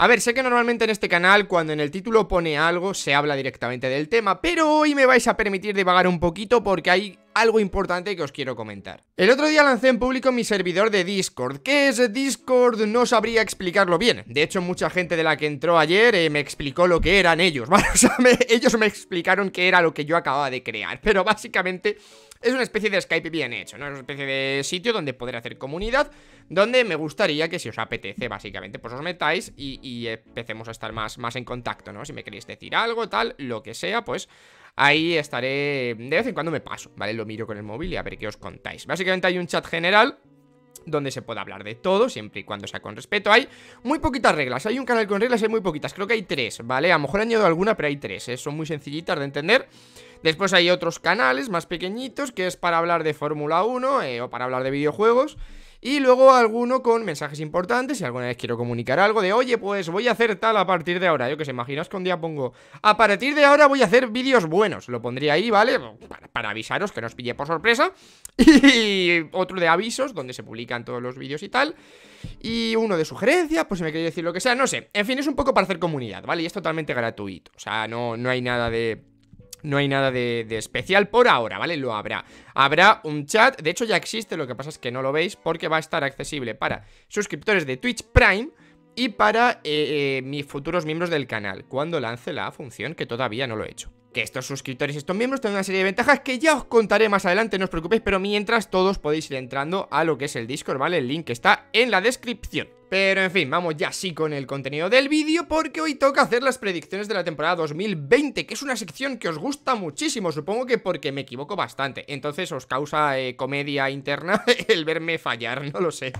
A ver, sé que normalmente en este canal cuando en el título pone algo se habla directamente del tema, pero hoy me vais a permitir divagar un poquito porque hay algo importante que os quiero comentar. El otro día lancé en público mi servidor de Discord. ¿Qué es Discord? No sabría explicarlo bien. De hecho, mucha gente de la que entró ayer eh, me explicó lo que eran ellos, O sea, ellos me explicaron qué era lo que yo acababa de crear, pero básicamente es una especie de Skype bien hecho, ¿no? Es una especie de sitio donde poder hacer comunidad, donde me gustaría que si os apetece, básicamente, pues os metáis y, y empecemos a estar más, más en contacto, ¿no? Si me queréis decir algo, tal, lo que sea, pues ahí estaré, de vez en cuando me paso, ¿vale? Lo miro con el móvil y a ver qué os contáis. Básicamente hay un chat general donde se puede hablar de todo, siempre y cuando sea con respeto. Hay muy poquitas reglas, hay un canal con reglas, hay muy poquitas, creo que hay tres, ¿vale? A lo mejor añado alguna, pero hay tres, ¿eh? son muy sencillitas de entender. Después hay otros canales más pequeñitos, que es para hablar de Fórmula 1 eh, o para hablar de videojuegos. Y luego alguno con mensajes importantes, si alguna vez quiero comunicar algo de, oye, pues voy a hacer tal a partir de ahora. Yo que sé, imaginaos que un día pongo, a partir de ahora voy a hacer vídeos buenos. Lo pondría ahí, ¿vale? Para, avisaros que no os pillé por sorpresa. Y otro de avisos, donde se publican todos los vídeos y tal. Y uno de sugerencias, pues si me queréis decir lo que sea, no sé. En fin, es un poco para hacer comunidad, ¿vale? Y es totalmente gratuito. O sea, no, no hay nada de no hay nada de, especial por ahora, ¿vale? Lo habrá. Habrá un chat, de hecho ya existe, lo que pasa es que no lo veis porque va a estar accesible para suscriptores de Twitch Prime y para eh, eh, mis futuros miembros del canal, cuando lance la función que todavía no lo he hecho. Que estos suscriptores y estos miembros tengan una serie de ventajas que ya os contaré más adelante, no os preocupéis, pero mientras todos podéis ir entrando a lo que es el Discord, ¿vale? El link está en la descripción. Pero en fin, vamos ya sí con el contenido del vídeo porque hoy toca hacer las predicciones de la temporada 2020, que es una sección que os gusta muchísimo, supongo que porque me equivoco bastante, entonces os causa eh, comedia interna el verme fallar, no lo sé.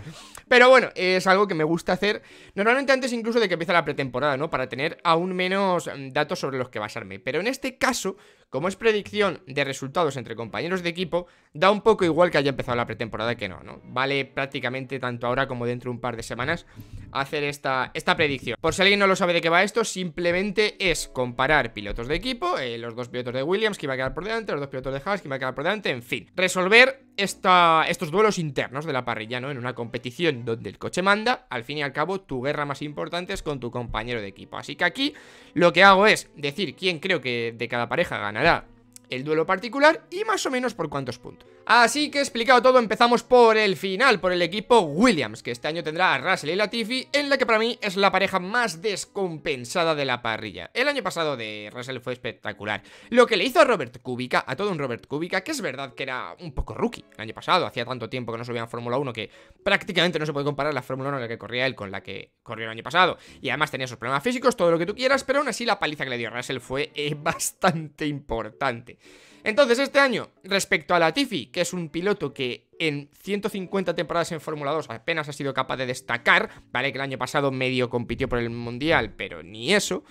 Pero bueno, es algo que me gusta hacer normalmente antes incluso de que empiece la pretemporada, ¿no? Para tener aún menos mm, datos sobre los que basarme, pero en este caso como es predicción de resultados entre compañeros de equipo, da un poco igual que haya empezado la pretemporada que no, ¿no? Vale prácticamente tanto ahora como dentro de un par de semanas hacer esta, esta predicción. Por si alguien no lo sabe de qué va esto, simplemente es comparar pilotos de equipo, eh, los dos pilotos de Williams que iba a quedar por delante, los dos pilotos de Haas que iba a quedar por delante, en fin. Resolver estos duelos internos de la parrilla, ¿no? En una competición donde el coche manda, al fin y al cabo tu guerra más importante es con tu compañero de equipo. Así que aquí lo que hago es decir quién creo que de cada pareja ganará el duelo particular y más o menos por cuántos puntos. Así que explicado todo, empezamos por el final, por el equipo Williams, que este año tendrá a Russell y Latifi, en la que para mí es la pareja más descompensada de la parrilla. El año pasado de Russell fue espectacular. Lo que le hizo a Robert Kubica, a todo un Robert Kubica, que es verdad que era un poco rookie el año pasado, hacía tanto tiempo que no subía en Fórmula 1 que prácticamente no se puede comparar la Fórmula 1 la que corría él con la que corrió el año pasado. Y además tenía sus problemas físicos, todo lo que tú quieras, pero aún así la paliza que le dio Russell fue eh, bastante importante. Entonces, este año, respecto a la Latifi, que es un piloto que en 150 temporadas en Fórmula 2 apenas ha sido capaz de destacar, ¿vale? Que el año pasado medio compitió por el Mundial, pero ni eso.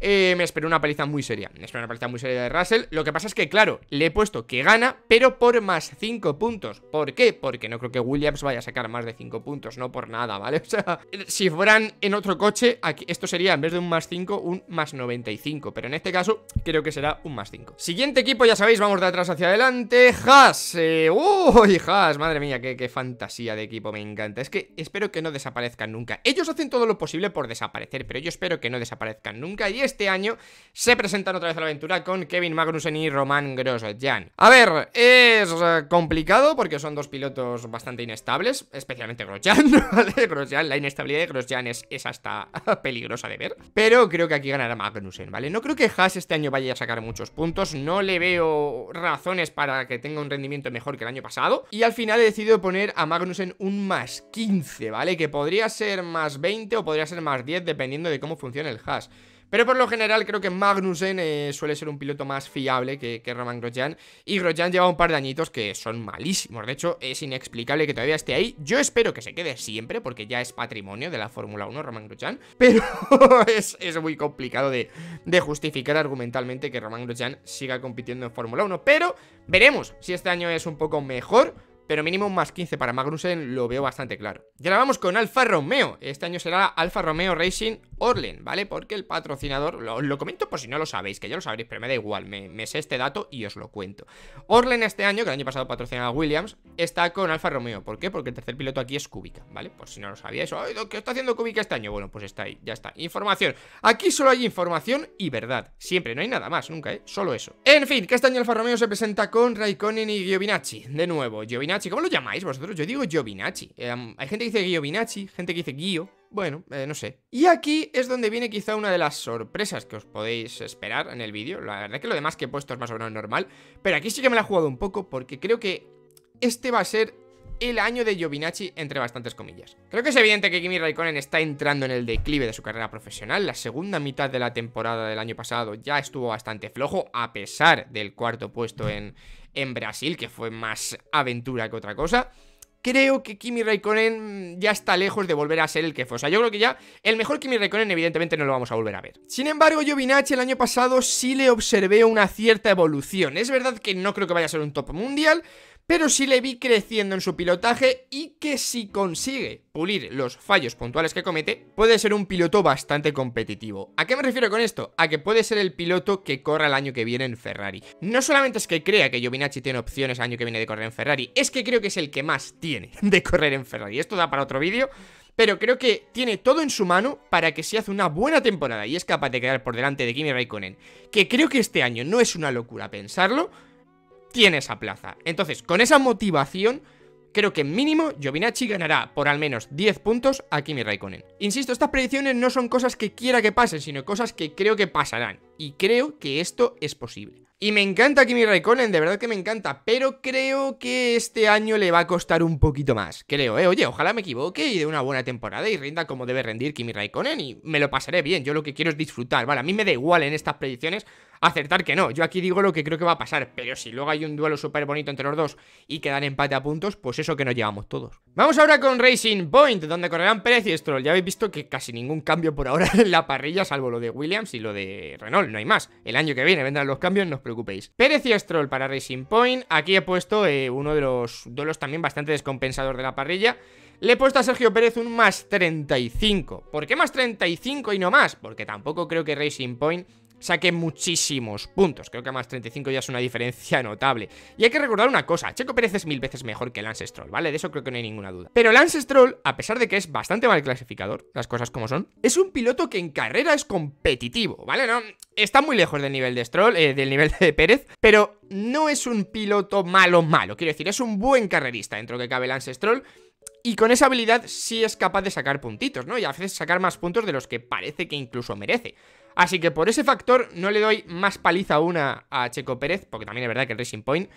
Eh, me espero una paliza muy seria. Me espero una paliza muy seria de Russell. Lo que pasa es que, claro, le he puesto que gana, pero por más 5 puntos. ¿Por qué? Porque no creo que Williams vaya a sacar más de 5 puntos, no por nada, ¿vale? O sea, si fueran en otro coche, esto sería en vez de un más 5, un más 95. Pero en este caso, creo que será un más 5. Siguiente equipo, ya sabéis, vamos de atrás hacia adelante. Haas. Eh, ¡Uy, Haas! Madre mía, qué, qué fantasía de equipo, me encanta. Es que espero que no desaparezcan nunca. Ellos hacen todo lo posible por desaparecer, pero yo espero que no desaparezcan nunca. Y este año se presentan otra vez a la aventura con Kevin Magnussen y Roman Grosjean. A ver, es eh, complicado porque son dos pilotos bastante inestables, especialmente Grosjean, ¿vale? Grosjean, la inestabilidad de Grosjean es, es hasta peligrosa de ver, pero creo que aquí ganará Magnussen, ¿vale? No creo que Haas este año vaya a sacar muchos puntos, no le veo razones para que tenga un rendimiento mejor que el año pasado, y al final he decidido poner a Magnussen un más 15, ¿vale? Que podría ser más 20 o podría ser más 10 dependiendo de cómo funciona el Haas. Pero por lo general creo que Magnussen eh, suele ser un piloto más fiable que, que Roman Grosjean. Y Grosjean lleva un par de añitos que son malísimos. De hecho, es inexplicable que todavía esté ahí. Yo espero que se quede siempre porque ya es patrimonio de la Fórmula 1 Roman Grosjean. Pero es, muy complicado de, justificar argumentalmente que Roman Grosjean siga compitiendo en Fórmula 1. Pero veremos si este año es un poco mejor pero mínimo más 15 para Magnussen lo veo bastante claro. ya ahora vamos con Alfa Romeo. Este año será Alfa Romeo Racing Orlen, ¿vale? Porque el patrocinador, lo, lo comento por si no lo sabéis, que ya lo sabréis, pero me da igual, me, sé este dato y os lo cuento. Orlen este año, que el año pasado patrocinaba Williams, está con Alfa Romeo. ¿Por qué? Porque el tercer piloto aquí es Kubica, ¿vale? Por si no lo sabíais, Ay, ¿qué está haciendo Kubica este año? Bueno, pues está ahí, ya está. Información. Aquí solo hay información y verdad. Siempre, no hay nada más, nunca, ¿eh? Solo eso. En fin, que este año Alfa Romeo se presenta con Raikkonen y Giovinacci. De nuevo, Giovinacci ¿Cómo lo llamáis vosotros? Yo digo Giovinacci. Eh, hay gente que dice Giovinacci, gente que dice Guio. Bueno, eh, no sé. Y aquí es donde viene quizá una de las sorpresas que os podéis esperar en el vídeo. La verdad que lo demás que he puesto es más o menos normal. Pero aquí sí que me la he jugado un poco porque creo que este va a ser el año de Giovinacci, entre bastantes comillas. Creo que es evidente que Kimi Raikkonen está entrando en el declive de su carrera profesional. La segunda mitad de la temporada del año pasado ya estuvo bastante flojo, a pesar del cuarto puesto en, en Brasil, que fue más aventura que otra cosa creo que Kimi Raikkonen mm, ya está lejos de volver a ser el que fue. O sea, yo creo que ya el mejor Kimi Raikkonen evidentemente no lo vamos a volver a ver. Sin embargo, yo el año pasado sí le observé una cierta evolución. Es verdad que no creo que vaya a ser un top mundial, pero sí le vi creciendo en su pilotaje y que si consigue pulir los fallos puntuales que comete, puede ser un piloto bastante competitivo. ¿A qué me refiero con esto? A que puede ser el piloto que corra el año que viene en Ferrari. No solamente es que crea que Giovinacci tiene opciones el año que viene de correr en Ferrari, es que creo que es el que más tiene de correr en Ferrari. Esto da para otro vídeo, pero creo que tiene todo en su mano para que si hace una buena temporada y es capaz de quedar por delante de Kimi Raikkonen, que creo que este año no es una locura pensarlo, tiene esa plaza. Entonces, con esa motivación, creo que mínimo Giovinacci ganará por al menos 10 puntos a Kimi Raikkonen. Insisto, estas predicciones no son cosas que quiera que pasen, sino cosas que creo que pasarán. Y creo que esto es posible. Y me encanta Kimi Raikkonen, de verdad que me encanta, pero creo que este año le va a costar un poquito más. Creo, eh. Oye, ojalá me equivoque y dé una buena temporada y rinda como debe rendir Kimi Raikkonen y me lo pasaré bien. Yo lo que quiero es disfrutar, ¿vale? A mí me da igual en estas predicciones acertar que no. Yo aquí digo lo que creo que va a pasar, pero si luego hay un duelo súper bonito entre los dos y quedan empate a puntos, pues eso que nos llevamos todos. Vamos ahora con Racing Point, donde correrán Pérez y Stroll. Ya habéis visto que casi ningún cambio por ahora en la parrilla, salvo lo de Williams y lo de Renault, no hay más. El año que viene vendrán los cambios, no os preocupéis. Pérez y Stroll para Racing Point. Aquí he puesto eh, uno de los duelos también bastante descompensador de la parrilla. Le he puesto a Sergio Pérez un más 35. ¿Por qué más 35 y no más? Porque tampoco creo que Racing Point saque muchísimos puntos. Creo que más 35 ya es una diferencia notable. Y hay que recordar una cosa, Checo Pérez es mil veces mejor que Lance Stroll, ¿vale? De eso creo que no hay ninguna duda. Pero Lance Stroll, a pesar de que es bastante mal clasificador, las cosas como son, es un piloto que en carrera es competitivo, ¿vale? No, está muy lejos del nivel de Stroll, eh, del nivel de Pérez, pero no es un piloto malo malo. Quiero decir, es un buen carrerista dentro que cabe Lance Stroll. Y con esa habilidad sí es capaz de sacar puntitos, ¿no? Y a veces sacar más puntos de los que parece que incluso merece. Así que por ese factor no le doy más paliza una a Checo Pérez, porque también es verdad que el Racing Point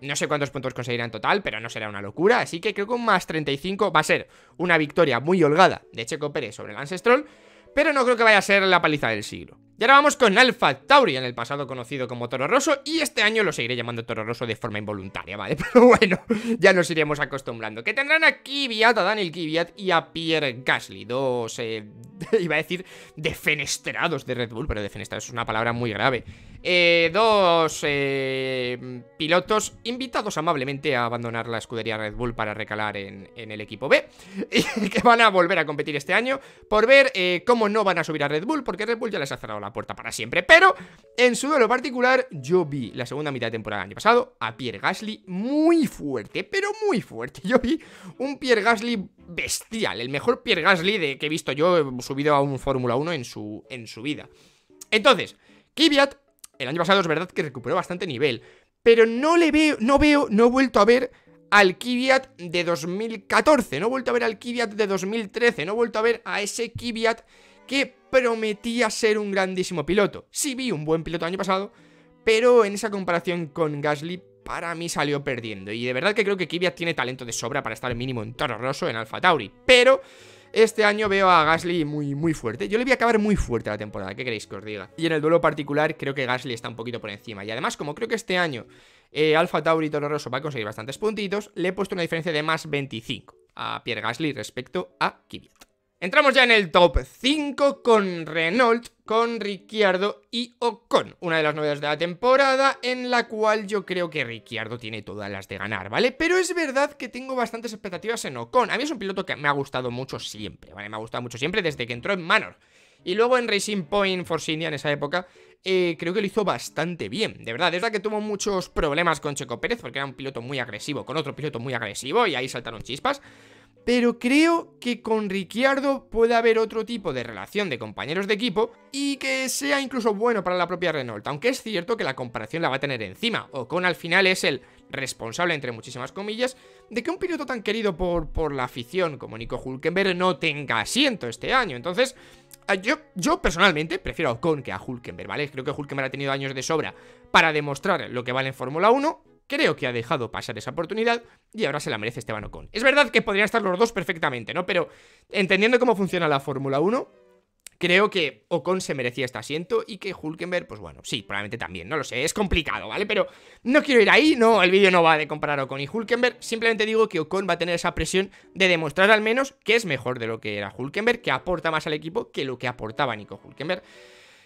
no sé cuántos puntos conseguirá en total, pero no será una locura. Así que creo que un más 35 va a ser una victoria muy holgada de Checo Pérez sobre el Ancestral pero no creo que vaya a ser la paliza del siglo. Y ahora vamos con Alpha Tauri, en el pasado conocido como Toro Rosso, y este año lo seguiré llamando Toro Rosso de forma involuntaria, ¿vale? Pero bueno, ya nos iremos acostumbrando. Que tendrán a Kvyat, a Daniel Kvyat y a Pierre Gasly, dos, eh, iba a decir, defenestrados de Red Bull, pero defenestrados es una palabra muy grave. Eh, dos eh, pilotos invitados amablemente a abandonar la escudería Red Bull para recalar en, el equipo B, y que van a volver a competir este año por ver eh, cómo no van a subir a Red Bull, porque Red Bull ya les ha cerrado la puerta para siempre. Pero en su duelo particular, yo vi la segunda mitad de temporada del año pasado a Pierre Gasly muy fuerte, pero muy fuerte. Yo vi un Pierre Gasly bestial, el mejor Pierre Gasly de, que he visto yo subido a un Fórmula 1 en su, en su vida. Entonces, Kvyat el año pasado es verdad que recuperó bastante nivel, pero no le veo, no veo, no he vuelto a ver al Kvyat de 2014, no he vuelto a ver al Kvyat de 2013, no he vuelto a ver a ese Kvyat que prometía ser un grandísimo piloto. Sí vi un buen piloto el año pasado, pero en esa comparación con Gasly para mí salió perdiendo. Y de verdad que creo que Kvyat tiene talento de sobra para estar mínimo en Toro Rosso en Alfa Tauri, pero este año veo a Gasly muy, muy fuerte. Yo le voy a acabar muy fuerte la temporada, ¿qué queréis que os diga? Y en el duelo particular creo que Gasly está un poquito por encima. Y además, como creo que este año eh, Alfa Tauri Toro Rosso va a conseguir bastantes puntitos, le he puesto una diferencia de más 25 a Pierre Gasly respecto a Kvyat. Entramos ya en el top 5 con Renault, con Ricciardo y Ocon. Una de las novedades de la temporada en la cual yo creo que Ricciardo tiene todas las de ganar, ¿vale? Pero es verdad que tengo bastantes expectativas en Ocon. A mí es un piloto que me ha gustado mucho siempre, ¿vale? Me ha gustado mucho siempre desde que entró en Manor. Y luego en Racing Point for India en esa época eh, creo que lo hizo bastante bien, de verdad. Es verdad que tuvo muchos problemas con Checo Pérez porque era un piloto muy agresivo, con otro piloto muy agresivo y ahí saltaron chispas pero creo que con Ricciardo puede haber otro tipo de relación de compañeros de equipo y que sea incluso bueno para la propia Renault, aunque es cierto que la comparación la va a tener encima. Ocon al final es el responsable, entre muchísimas comillas, de que un piloto tan querido por, por la afición como Nico Hulkenberg no tenga asiento este año. Entonces, ah, yo, yo, personalmente prefiero a Ocon que a Hulkenberg, ¿vale? Creo que Hulkenberg ha tenido años de sobra para demostrar lo que vale en Fórmula 1 creo que ha dejado pasar esa oportunidad y ahora se la merece Esteban Ocon. Es verdad que podrían estar los dos perfectamente, ¿no? Pero entendiendo cómo funciona la Fórmula 1, creo que Ocon se merecía este asiento y que Hulkenberg, pues bueno, sí, probablemente también, no lo sé, es complicado, ¿vale? Pero no quiero ir ahí, no, el vídeo no va de comparar Ocon y Hulkenberg, simplemente digo que Ocon va a tener esa presión de demostrar al menos que es mejor de lo que era Hulkenberg, que aporta más al equipo que lo que aportaba Nico Hulkenberg.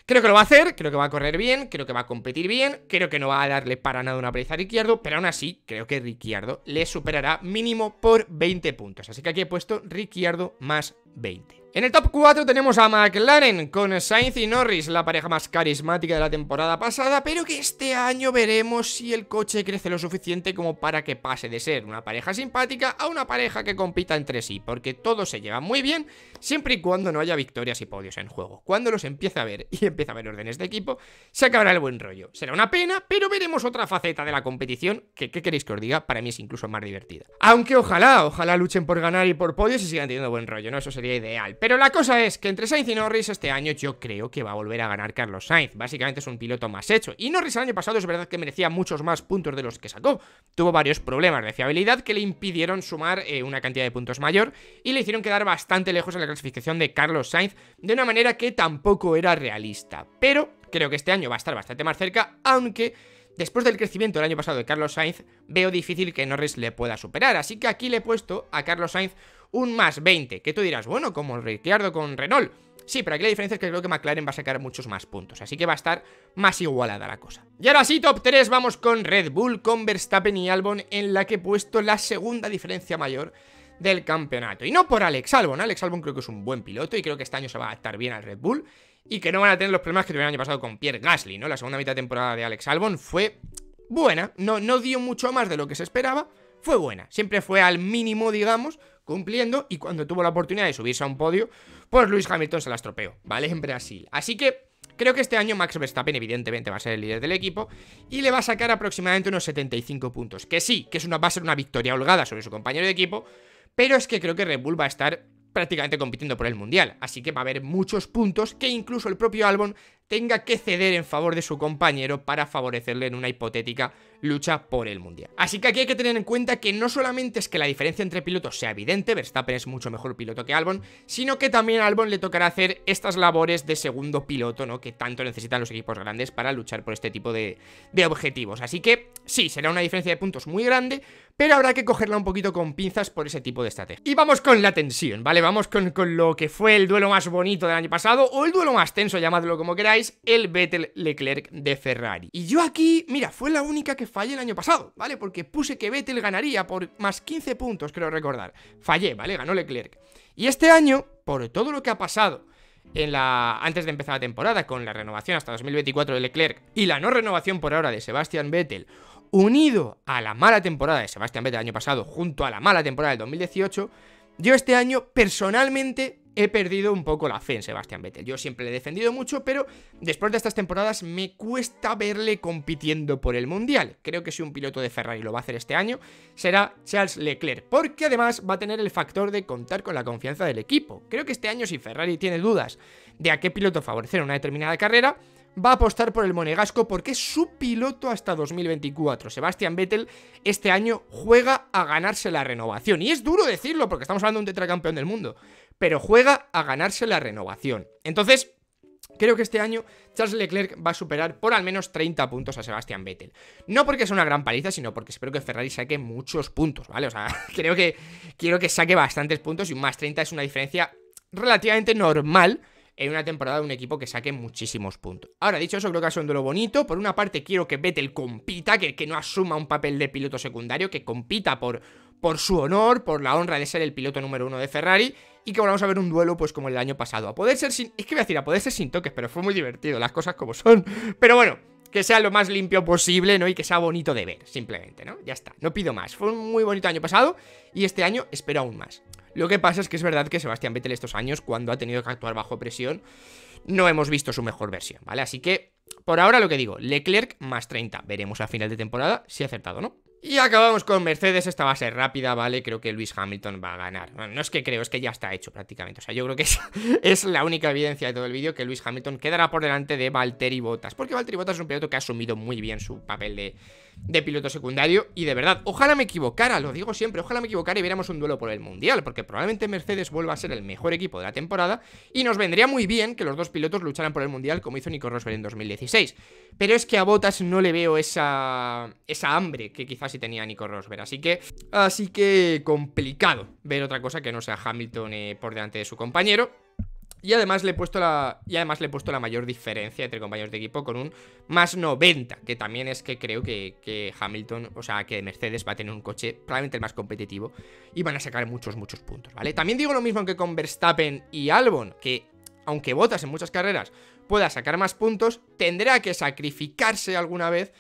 Creo que lo va a hacer, creo que va a correr bien, creo que va a competir bien, creo que no va a darle para nada una paliza a Ricciardo, pero aún así creo que Riquiardo le superará mínimo por 20 puntos. Así que aquí he puesto Riquiardo más 20. En el top 4 tenemos a McLaren con Sainz y Norris, la pareja más carismática de la temporada pasada, pero que este año veremos si el coche crece lo suficiente como para que pase de ser una pareja simpática a una pareja que compita entre sí, porque todo se lleva muy bien siempre y cuando no haya victorias y podios en juego. Cuando los empiece a ver y empiece a ver órdenes de equipo, se acabará el buen rollo. Será una pena, pero veremos otra faceta de la competición que, ¿qué queréis que os diga? Para mí es incluso más divertida. Aunque ojalá, ojalá luchen por ganar y por podios y sigan teniendo buen rollo, ¿no? Eso sería ideal. Pero la cosa es que entre Sainz y Norris este año yo creo que va a volver a ganar Carlos Sainz. Básicamente es un piloto más hecho. Y Norris el año pasado es verdad que merecía muchos más puntos de los que sacó. Tuvo varios problemas de fiabilidad que le impidieron sumar eh, una cantidad de puntos mayor y le hicieron quedar bastante lejos en la clasificación de Carlos Sainz de una manera que tampoco era realista. Pero creo que este año va a estar bastante más cerca, aunque después del crecimiento del año pasado de Carlos Sainz, veo difícil que Norris le pueda superar. Así que aquí le he puesto a Carlos Sainz un más 20. Que tú dirás, bueno, como Ricciardo con Renault. Sí, pero aquí la diferencia es que creo que McLaren va a sacar muchos más puntos, así que va a estar más igualada la cosa. Y ahora sí, top 3, vamos con Red Bull, con Verstappen y Albon, en la que he puesto la segunda diferencia mayor del campeonato. Y no por Alex Albon, Alex Albon creo que es un buen piloto y creo que este año se va a adaptar bien al Red Bull y que no van a tener los problemas que tuvieron el año pasado con Pierre Gasly, ¿no? La segunda mitad de temporada de Alex Albon fue buena, no, no dio mucho más de lo que se esperaba, fue buena. Siempre fue al mínimo, digamos, cumpliendo. Y cuando tuvo la oportunidad de subirse a un podio, pues Luis Hamilton se la estropeó, ¿vale? En Brasil. Así que Creo que este año Max Verstappen evidentemente va a ser el líder del equipo y le va a sacar aproximadamente unos 75 puntos. Que sí, que es una, va a ser una victoria holgada sobre su compañero de equipo, pero es que creo que Red Bull va a estar prácticamente compitiendo por el Mundial. Así que va a haber muchos puntos que incluso el propio Albon tenga que ceder en favor de su compañero para favorecerle en una hipotética lucha por el Mundial. Así que aquí hay que tener en cuenta que no solamente es que la diferencia entre pilotos sea evidente, Verstappen es mucho mejor piloto que Albon, sino que también Albon le tocará hacer estas labores de segundo piloto, ¿no? Que tanto necesitan los equipos grandes para luchar por este tipo de, objetivos. Así que sí, será una diferencia de puntos muy grande, pero habrá que cogerla un poquito con pinzas por ese tipo de estrategia. Y vamos con la tensión, ¿vale? Vamos con, con lo que fue el duelo más bonito del año pasado, o el duelo más tenso, llamadlo como queráis, el Vettel Leclerc de Ferrari. Y yo aquí, mira, fue la única que fallé el año pasado, ¿vale? Porque puse que Vettel ganaría por más 15 puntos, creo recordar. Fallé, ¿vale? Ganó Leclerc. Y este año, por todo lo que ha pasado, en la, antes de empezar la temporada, con la renovación hasta 2024 de Leclerc y la no renovación por ahora de Sebastian Vettel, unido a la mala temporada de Sebastian Vettel el año pasado, junto a la mala temporada del 2018, yo este año personalmente he perdido un poco la fe en Sebastián Vettel. Yo siempre le he defendido mucho, pero después de estas temporadas me cuesta verle compitiendo por el Mundial. Creo que si un piloto de Ferrari lo va a hacer este año, será Charles Leclerc, porque además va a tener el factor de contar con la confianza del equipo. Creo que este año si Ferrari tiene dudas de a qué piloto favorecer una determinada carrera, va a apostar por el monegasco porque es su piloto hasta 2024. Sebastián Vettel este año juega a ganarse la renovación. Y es duro decirlo porque estamos hablando de un tetracampeón del mundo pero juega a ganarse la renovación. Entonces, Creo que este año Charles Leclerc va a superar por al menos 30 puntos a Sebastian Vettel. No porque sea una gran paliza, sino porque espero que Ferrari saque muchos puntos, ¿vale? O sea, creo que quiero que saque bastantes puntos y un más 30 es una diferencia relativamente normal en una temporada de un equipo que saque muchísimos puntos. Ahora, dicho eso, creo que ha sido un duelo bonito. Por una parte, quiero que Vettel compita, que, que no asuma un papel de piloto secundario, que compita por por su honor, por la honra de ser el piloto número uno de Ferrari y que volvamos a ver un duelo pues como el año pasado. A poder ser sin... Es que voy a decir, a poder ser sin toques, pero fue muy divertido, las cosas como son. Pero bueno, que sea lo más limpio posible, ¿no? Y que sea bonito de ver, simplemente, ¿no? Ya está, no pido más. Fue un muy bonito año pasado y este año espero aún más. Lo que pasa es que es verdad que Sebastián Vettel estos años, cuando ha tenido que actuar bajo presión, no hemos visto su mejor versión, ¿vale? Así que, por ahora lo que digo, Leclerc más 30. Veremos a final de temporada si ha acertado, ¿no? Y acabamos con Mercedes, esta va a ser rápida, ¿vale? Creo que Luis Hamilton va a ganar. no es que creo, es que ya está hecho prácticamente. O sea, yo creo que es, es la única evidencia de todo el vídeo que Luis Hamilton quedará por delante de Valtteri Bottas. Porque Valtteri Bottas es un piloto que ha asumido muy bien su papel de, de piloto secundario. Y de verdad, ojalá me equivocara, lo digo siempre, ojalá me equivocara y viéramos un duelo por el Mundial. Porque probablemente Mercedes vuelva a ser el mejor equipo de la temporada. Y nos vendría muy bien que los dos pilotos lucharan por el Mundial como hizo Nico Rosberg en 2016. Pero es que a Bottas no le veo esa, esa hambre que quizás tenía Nico Rosberg. Así que, así que complicado ver otra cosa que no sea Hamilton eh, por delante de su compañero. Y además, le he puesto la, y además le he puesto la mayor diferencia entre compañeros de equipo con un más 90, que también es que creo que, Hamilton, o sea, que Mercedes va a tener un coche probablemente el más competitivo y van a sacar muchos, muchos puntos, ¿vale? También digo lo mismo que con Verstappen y Albon, que aunque botas en muchas carreras pueda sacar más puntos, tendrá que sacrificarse alguna vez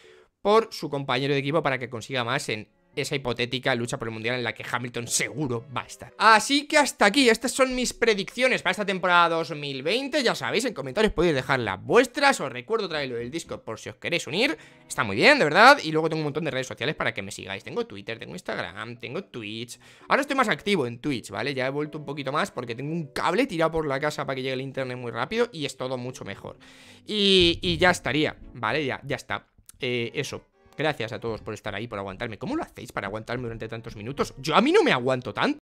por su compañero de equipo para que consiga más en esa hipotética lucha por el mundial en la que Hamilton seguro va a estar. Así que hasta aquí, estas son mis predicciones para esta temporada 2020. Ya sabéis, en comentarios podéis dejar las vuestras. Os recuerdo traerlo del Discord por si os queréis unir. Está muy bien, de verdad. Y luego tengo un montón de redes sociales para que me sigáis. Tengo Twitter, tengo Instagram, tengo Twitch. Ahora estoy más activo en Twitch, ¿vale? Ya he vuelto un poquito más porque tengo un cable tirado por la casa para que llegue el internet muy rápido y es todo mucho mejor. Y, y ya estaría, ¿vale? Ya, ya está. Eh, eso, Gracias a todos por estar ahí, por aguantarme. ¿Cómo lo hacéis para aguantarme durante tantos minutos? Yo a mí no me aguanto tanto.